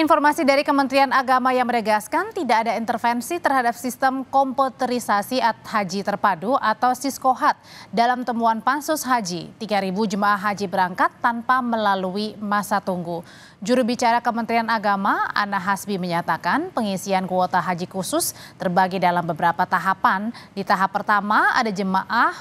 Informasi dari Kementerian Agama yang menegaskan tidak ada intervensi terhadap sistem komputerisasi haji terpadu atau siskohat dalam temuan pansus haji. 3.000 jemaah haji berangkat tanpa melalui masa tunggu. Juru bicara Kementerian Agama, Ana Hasbi menyatakan pengisian kuota haji khusus terbagi dalam beberapa tahapan. Di tahap pertama ada jemaah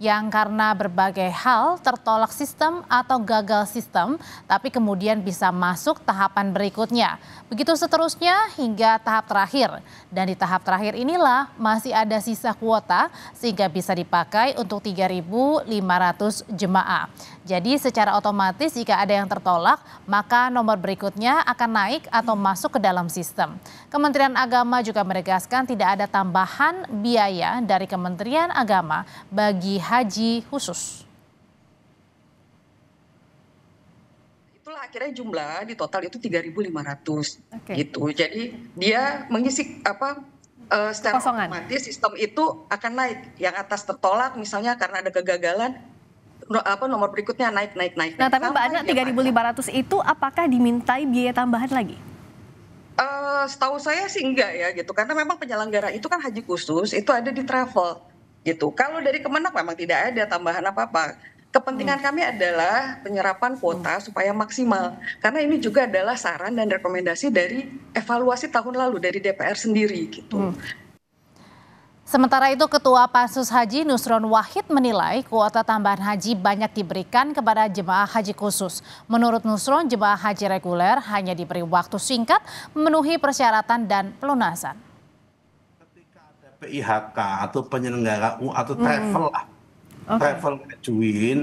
yang karena berbagai hal tertolak sistem atau gagal sistem, tapi kemudian bisa masuk tahapan berikutnya. Begitu seterusnya hingga tahap terakhir. Dan di tahap terakhir inilah masih ada sisa kuota sehingga bisa dipakai untuk 3.500 jemaah. Jadi secara otomatis jika ada yang tertolak, maka nomor berikutnya akan naik atau masuk ke dalam sistem. Kementerian Agama juga menegaskan tidak ada tambahan biaya dari Kementerian Agama bagi haji khusus. Itulah akhirnya jumlah di total itu 3.500 okay. gitu. Jadi dia mengisi apa uh, secara Kosongan. otomatis sistem itu akan naik. Yang atas tertolak misalnya karena ada kegagalan no, apa nomor berikutnya naik naik naik. Nah, tapi Mbak Ana 3.500 itu apakah dimintai biaya tambahan lagi? Uh, setahu saya sih enggak ya gitu karena memang penyelenggara itu kan haji khusus itu ada di travel gitu. Kalau dari Kemenak memang tidak ada tambahan apa-apa. Kepentingan hmm. kami adalah penyerapan kuota hmm. supaya maksimal. Karena ini juga adalah saran dan rekomendasi dari evaluasi tahun lalu dari DPR sendiri gitu. Hmm. Sementara itu Ketua Pansus Haji Nusron Wahid menilai kuota tambahan haji banyak diberikan kepada jemaah haji khusus. Menurut Nusron, jemaah haji reguler hanya diberi waktu singkat memenuhi persyaratan dan pelunasan. PIHK atau penyelenggara atau hmm. travel lah, okay. travel ngajuin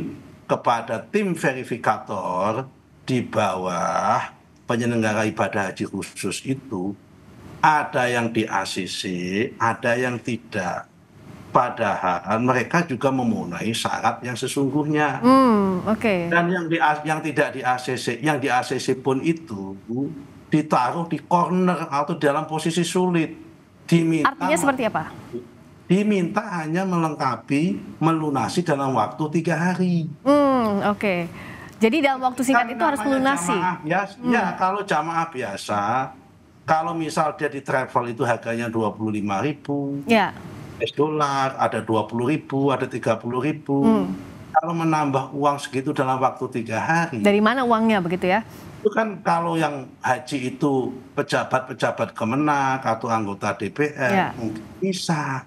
kepada tim verifikator di bawah penyelenggara ibadah haji khusus itu ada yang di ACC, ada yang tidak. Padahal mereka juga memenuhi syarat yang sesungguhnya. Mm, okay. Dan yang di yang tidak di ACC, yang di ACC pun itu ditaruh di corner atau dalam posisi sulit Diminta, Artinya seperti apa? Diminta hanya melengkapi, melunasi dalam waktu tiga hari. Hmm, oke. Okay. Jadi dalam waktu singkat kan itu harus melunasi. Biasa, ya. hmm. Ya, kalau jamaah biasa, kalau misal dia di travel itu harganya dua 25.000. Ya. Yeah. dolar ada dua puluh ribu, ada tiga 30.000. Hmm kalau menambah uang segitu dalam waktu tiga hari. Dari mana uangnya begitu ya? Itu kan kalau yang haji itu pejabat-pejabat kemenak atau anggota DPR ya. mungkin bisa.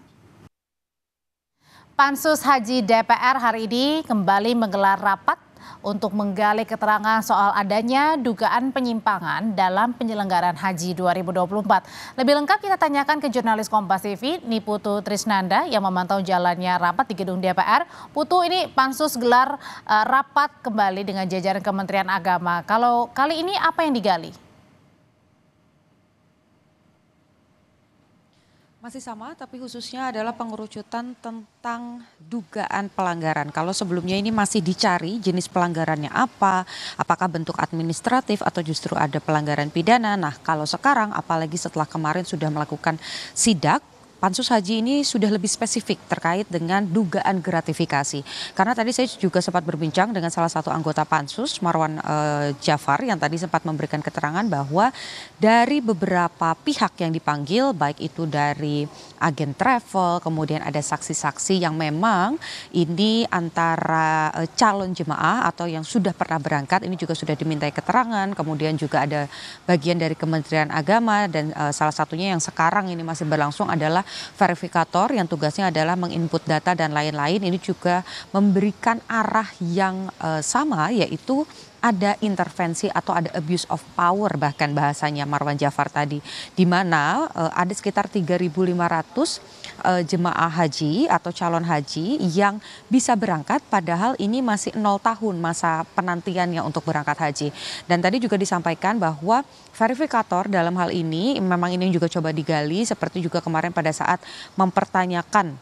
Pansus Haji DPR hari ini kembali menggelar rapat untuk menggali keterangan soal adanya dugaan penyimpangan dalam penyelenggaraan haji 2024. Lebih lengkap kita tanyakan ke jurnalis Kompas TV, Niputu Trisnanda yang memantau jalannya rapat di gedung DPR. Putu ini pansus gelar eh, rapat kembali dengan jajaran Kementerian Agama. Kalau kali ini apa yang digali? Masih sama, tapi khususnya adalah pengerucutan tentang dugaan pelanggaran. Kalau sebelumnya ini masih dicari jenis pelanggarannya apa, apakah bentuk administratif atau justru ada pelanggaran pidana. Nah, kalau sekarang, apalagi setelah kemarin sudah melakukan sidak, pansus haji ini sudah lebih spesifik terkait dengan dugaan gratifikasi. Karena tadi saya juga sempat berbincang dengan salah satu anggota pansus Marwan eh, Jafar yang tadi sempat memberikan keterangan bahwa dari beberapa pihak yang dipanggil baik itu dari agen travel, kemudian ada saksi-saksi yang memang ini antara eh, calon jemaah atau yang sudah pernah berangkat ini juga sudah dimintai keterangan, kemudian juga ada bagian dari Kementerian Agama dan eh, salah satunya yang sekarang ini masih berlangsung adalah verifikator yang tugasnya adalah menginput data dan lain-lain ini juga memberikan arah yang uh, sama yaitu ada intervensi atau ada abuse of power bahkan bahasanya Marwan Jafar tadi di mana uh, ada sekitar 3500 uh, jemaah haji atau calon haji yang bisa berangkat padahal ini masih nol tahun masa penantiannya untuk berangkat haji. Dan tadi juga disampaikan bahwa verifikator dalam hal ini memang ini juga coba digali seperti juga kemarin pada saat mempertanyakan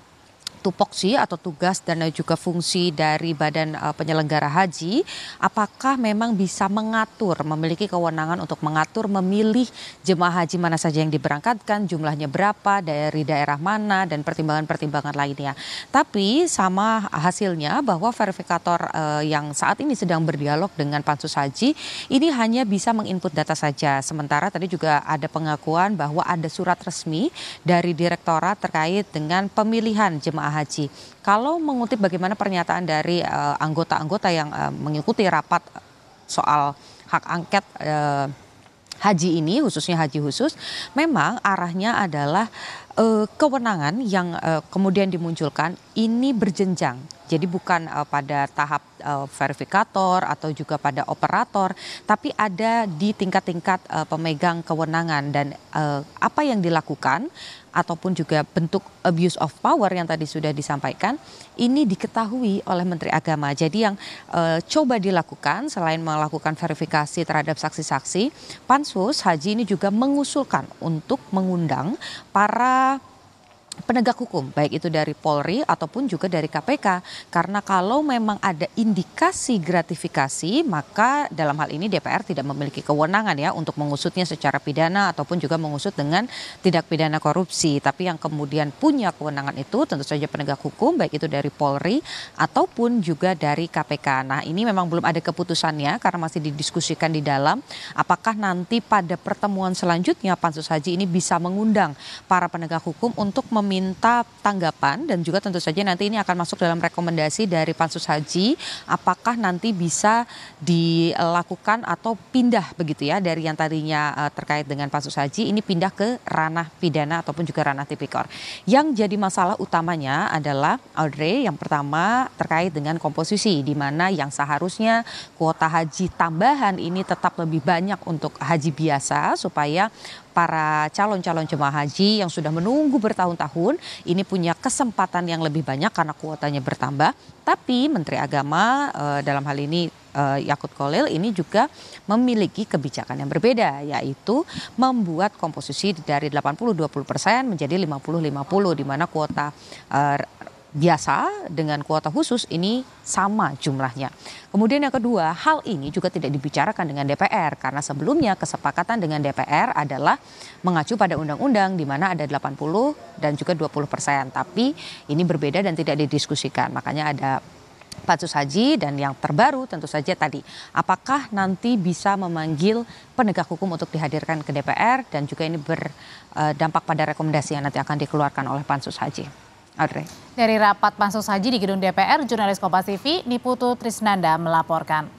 tupoksi atau tugas dan juga fungsi dari Badan eh, Penyelenggara Haji, apakah memang bisa mengatur, memiliki kewenangan untuk mengatur, memilih jemaah haji mana saja yang diberangkatkan, jumlahnya berapa, dari daerah mana, dan pertimbangan-pertimbangan lainnya. Tapi sama hasilnya bahwa verifikator eh, yang saat ini sedang berdialog dengan Pansus Haji, ini hanya bisa menginput data saja. Sementara tadi juga ada pengakuan bahwa ada surat resmi dari Direktorat terkait dengan pemilihan jemaah jemaah haji. Kalau mengutip bagaimana pernyataan dari eh, anggota-anggota uh, yang uh, mengikuti rapat eh, soal hak angket uh, haji ini, khususnya haji khusus, memang arahnya adalah uh, kewenangan yang uh, kemudian dimunculkan ini berjenjang. Jadi bukan uh, pada tahap uh, verifikator atau juga pada operator, tapi ada di tingkat-tingkat uh, pemegang kewenangan dan uh, apa yang dilakukan ataupun juga bentuk abuse of power yang tadi sudah disampaikan ini diketahui oleh Menteri Agama. Jadi yang uh, coba dilakukan selain melakukan verifikasi terhadap saksi-saksi, Pansus Haji ini juga mengusulkan untuk mengundang para 감사합니다. penegak hukum, baik itu dari Polri ataupun juga dari KPK. Karena kalau memang ada indikasi gratifikasi, maka dalam hal ini DPR tidak memiliki kewenangan ya untuk mengusutnya secara pidana ataupun juga mengusut dengan tindak pidana korupsi. Tapi yang kemudian punya kewenangan itu tentu saja penegak hukum, baik itu dari Polri ataupun juga dari KPK. Nah ini memang belum ada keputusannya karena masih didiskusikan di dalam apakah nanti pada pertemuan selanjutnya Pansus Haji ini bisa mengundang para penegak hukum untuk mem meminta tanggapan dan juga tentu saja nanti ini akan masuk dalam rekomendasi dari pansus haji apakah nanti bisa dilakukan atau pindah begitu ya dari yang tadinya eh, terkait dengan pansus haji ini pindah ke ranah pidana ataupun juga ranah tipikor. Yang jadi masalah utamanya adalah Audrey yang pertama terkait dengan komposisi di mana yang seharusnya kuota haji tambahan ini tetap lebih banyak untuk haji biasa supaya para calon-calon jemaah haji yang sudah menunggu bertahun-tahun ini punya kesempatan yang lebih banyak karena kuotanya bertambah. Tapi Menteri Agama uh, dalam hal ini uh, Yakut Kolil ini juga memiliki kebijakan yang berbeda yaitu membuat komposisi dari 80-20 persen menjadi 50-50 di mana kuota uh, biasa dengan kuota khusus ini sama jumlahnya. Kemudian yang kedua, hal ini juga tidak dibicarakan dengan DPR karena sebelumnya kesepakatan dengan DPR adalah mengacu pada undang-undang di mana ada 80 dan juga 20 persen. Tapi ini berbeda dan tidak didiskusikan. Makanya ada pansus haji dan yang terbaru tentu saja tadi apakah nanti bisa memanggil penegak hukum untuk dihadirkan ke DPR dan juga ini berdampak eh, pada rekomendasi yang nanti akan dikeluarkan oleh pansus haji. Audrey. Dari rapat pansus haji di gedung DPR, jurnalis Kompas TV, Niputu Trisnanda melaporkan.